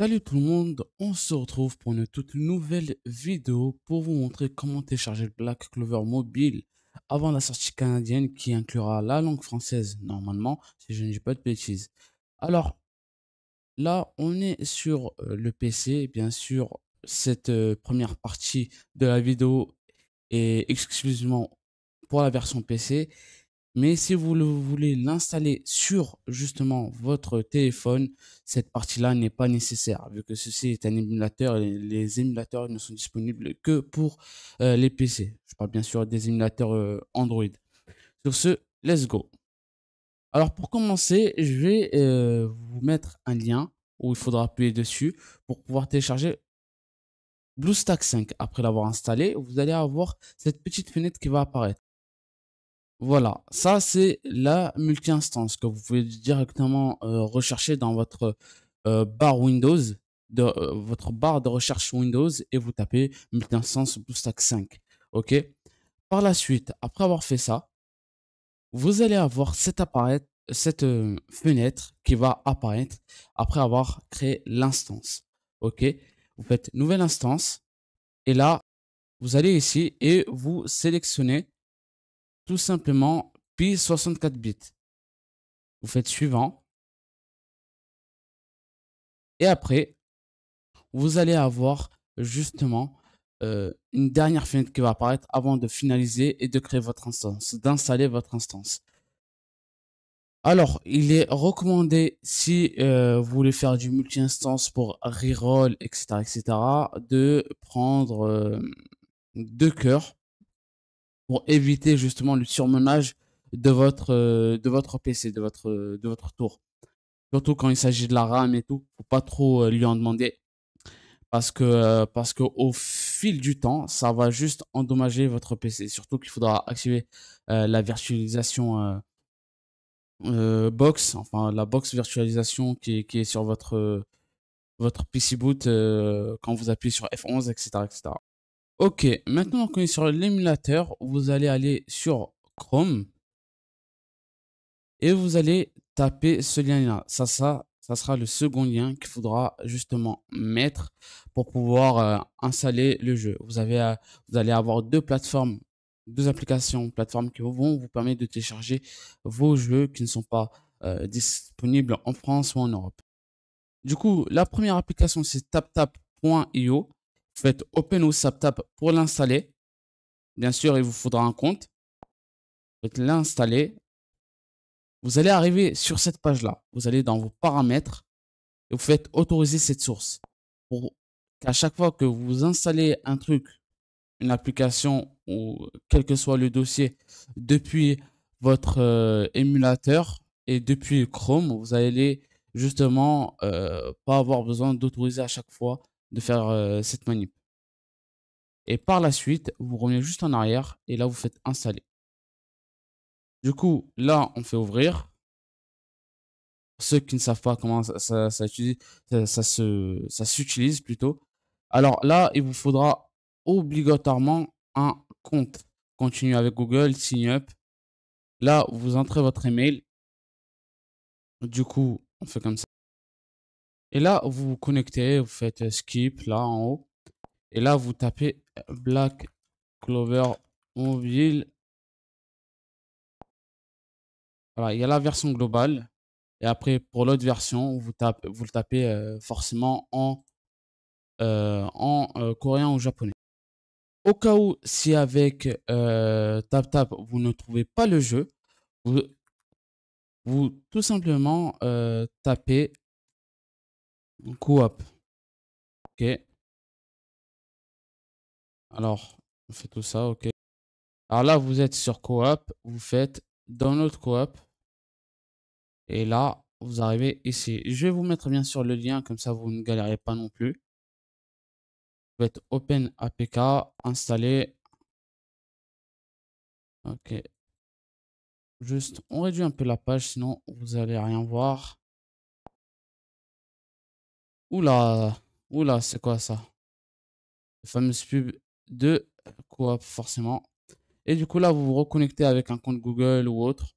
Salut tout le monde, on se retrouve pour une toute nouvelle vidéo pour vous montrer comment télécharger le Black Clover mobile avant la sortie canadienne qui inclura la langue française normalement si je ne dis pas de bêtises. Alors là on est sur euh, le PC bien sûr cette euh, première partie de la vidéo est exclusivement pour la version PC mais si vous voulez l'installer sur justement votre téléphone, cette partie-là n'est pas nécessaire vu que ceci est un émulateur et les émulateurs ne sont disponibles que pour euh, les PC. Je parle bien sûr des émulateurs euh, Android. Sur ce, let's go. Alors pour commencer, je vais euh, vous mettre un lien où il faudra appuyer dessus pour pouvoir télécharger BlueStack 5. Après l'avoir installé, vous allez avoir cette petite fenêtre qui va apparaître. Voilà, ça c'est la multi-instance que vous pouvez directement euh, rechercher dans votre euh, barre Windows, de, euh, votre barre de recherche Windows et vous tapez multi-instance BlueStack 5. Ok Par la suite, après avoir fait ça, vous allez avoir cette, apparaître, cette fenêtre qui va apparaître après avoir créé l'instance. Ok Vous faites nouvelle instance et là, vous allez ici et vous sélectionnez tout simplement puis 64 bits. Vous faites suivant. Et après, vous allez avoir justement euh, une dernière fenêtre qui va apparaître avant de finaliser et de créer votre instance, d'installer votre instance. Alors, il est recommandé, si euh, vous voulez faire du multi-instance pour reroll, etc., etc., de prendre euh, deux coeurs pour éviter justement le surmenage de votre, euh, de votre PC, de votre, de votre tour. Surtout quand il s'agit de la RAM et tout, faut pas trop euh, lui en demander. Parce que, euh, parce que au fil du temps, ça va juste endommager votre PC. Surtout qu'il faudra activer la virtualisation box, enfin la box virtualisation qui, qui est sur votre, votre PC boot quand vous appuyez sur F11, etc. etc. Ok, maintenant qu'on est sur l'émulateur, vous allez aller sur Chrome et vous allez taper ce lien-là. Ça, ça, ça sera le second lien qu'il faudra justement mettre pour pouvoir euh, installer le jeu. Vous, avez, vous allez avoir deux plateformes, deux applications, plateformes qui vont vous permettre de télécharger vos jeux qui ne sont pas euh, disponibles en France ou en Europe. Du coup, la première application, c'est TapTap.io faites Open Tap pour l'installer. Bien sûr, il vous faudra un compte. Vous faites l'installer. Vous allez arriver sur cette page-là. Vous allez dans vos paramètres et vous faites autoriser cette source. Pour qu'à chaque fois que vous installez un truc, une application ou quel que soit le dossier depuis votre euh, émulateur et depuis Chrome, vous allez justement euh, pas avoir besoin d'autoriser à chaque fois de faire euh, cette manip. Et par la suite, vous revenez juste en arrière et là, vous faites installer. Du coup, là, on fait ouvrir. ceux qui ne savent pas comment ça, ça s'utilise plutôt. Alors là, il vous faudra obligatoirement un compte. Continuez avec Google, Sign Up. Là, vous entrez votre email. Du coup, on fait comme ça. Et là, vous vous connectez, vous faites euh, skip là en haut. Et là, vous tapez euh, Black Clover Mobile. Voilà, il y a la version globale. Et après, pour l'autre version, vous, tape, vous le tapez euh, forcément en, en coréen ou japonais. Au cas où, si avec TapTap, vous ne trouvez pas le jeu, vous, vous tout simplement tapez coop. Ok. Alors, on fait tout ça, ok. Alors là, vous êtes sur coop, vous faites download coop. Et là, vous arrivez ici. Je vais vous mettre bien sûr le lien, comme ça vous ne galérez pas non plus. Vous faites open APK, installer. Ok. Juste, on réduit un peu la page, sinon vous allez rien voir. Oula, oula, c'est quoi ça La fameuse pub de Coop, forcément. Et du coup, là, vous vous reconnectez avec un compte Google ou autre.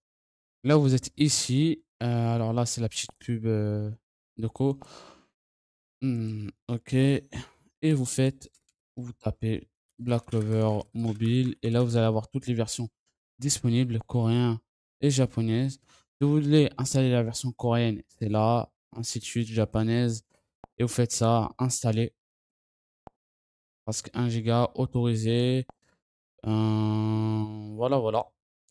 Là, vous êtes ici. Euh, alors là, c'est la petite pub euh, de Co. Hmm, ok. Et vous faites, vous tapez Black Clover mobile. Et là, vous allez avoir toutes les versions disponibles, coréen et japonaise. Si vous voulez installer la version coréenne, c'est là. Ainsi suite, japonaise. Et vous faites ça, installer. Parce que 1 giga, autorisé. voilà, voilà.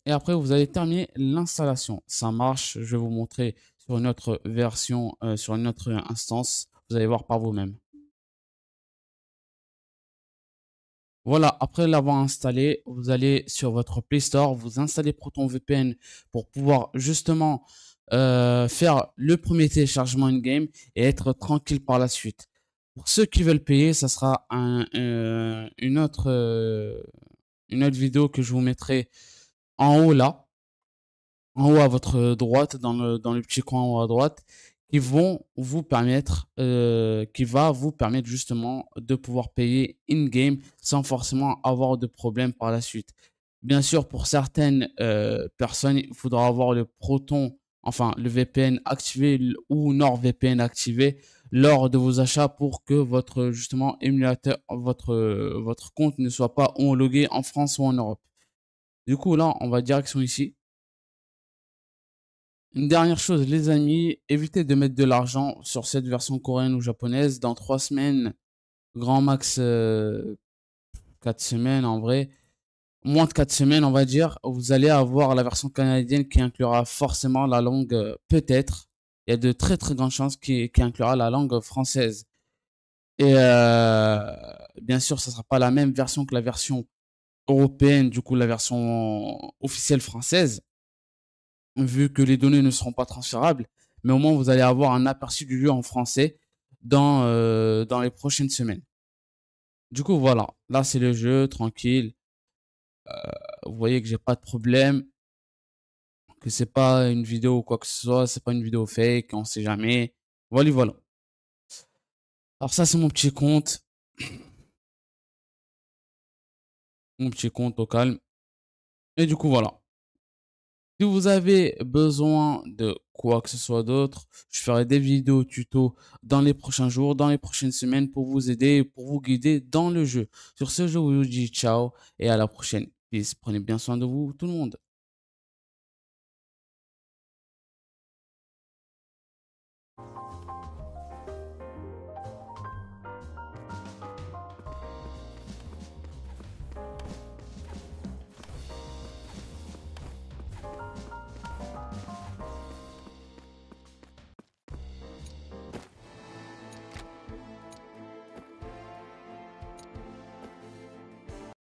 Et après, vous allez terminer l'installation. Ça marche. Je vais vous montrer sur une autre version, euh, sur une autre instance. Vous allez voir par vous-même. Voilà, après l'avoir installé, vous allez sur votre Play Store, vous installez Proton VPN pour pouvoir justement euh, faire le premier téléchargement in-game et être tranquille par la suite. Pour ceux qui veulent payer, ça sera un, euh, une, autre, euh, une autre vidéo que je vous mettrai en haut là, en haut à votre droite, dans le, dans le petit coin en haut à droite, qui vont vous permettre, qui va vous permettre justement de pouvoir payer in-game sans forcément avoir de problème par la suite. Bien sûr, pour certaines personnes, il faudra avoir le Proton enfin le VPN activé ou NordVPN activé lors de vos achats pour que votre justement émulateur, votre, votre compte ne soit pas homologué en France ou en Europe. Du coup là, on va direction ici. Une dernière chose, les amis, évitez de mettre de l'argent sur cette version coréenne ou japonaise. Dans trois semaines, grand max euh, quatre semaines en vrai, moins de 4 semaines, on va dire, vous allez avoir la version canadienne qui inclura forcément la langue, euh, peut-être. Il y a de très très grandes chances qu'il inclura la langue française. Et euh, bien sûr, ça ne sera pas la même version que la version européenne, du coup la version officielle française, vu que les données ne seront pas transférables. Mais au moins, vous allez avoir un aperçu du jeu en français dans, euh, dans les prochaines semaines. Du coup, voilà, là c'est le jeu, tranquille. Euh, vous voyez que j'ai pas de problème, que c'est pas une vidéo ou quoi que ce soit, c'est pas une vidéo fake, on sait jamais. Voilà, voilà. Alors ça, c'est mon petit compte. Mon petit compte au calme. Et du coup, voilà. Si vous avez besoin de quoi que ce soit d'autre, je ferai des vidéos tuto dans les prochains jours, dans les prochaines semaines pour vous aider, pour vous guider dans le jeu. Sur ce, je vous dis ciao et à la prochaine. Puis prenez bien soin de vous, tout le monde.